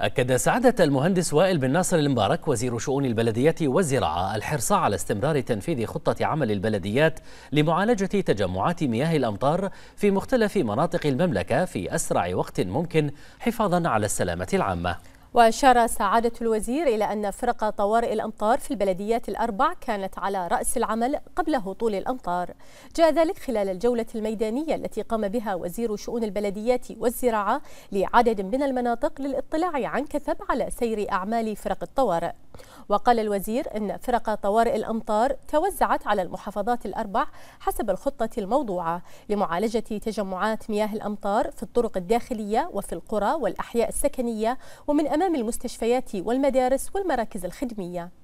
أكد سعادة المهندس وائل بن ناصر المبارك وزير شؤون البلدية والزراعة الحرص على استمرار تنفيذ خطة عمل البلديات لمعالجة تجمعات مياه الأمطار في مختلف مناطق المملكة في أسرع وقت ممكن حفاظا على السلامة العامة وأشار سعادة الوزير إلى أن فرق طوارئ الأمطار في البلديات الأربع كانت على رأس العمل قبل هطول الأمطار جاء ذلك خلال الجولة الميدانية التي قام بها وزير شؤون البلديات والزراعة لعدد من المناطق للاطلاع عن كثب على سير أعمال فرق الطوارئ وقال الوزير أن فرق طوارئ الأمطار توزعت على المحافظات الأربع حسب الخطة الموضوعة لمعالجة تجمعات مياه الأمطار في الطرق الداخلية وفي القرى والأحياء السكنية ومن أمام المستشفيات والمدارس والمراكز الخدمية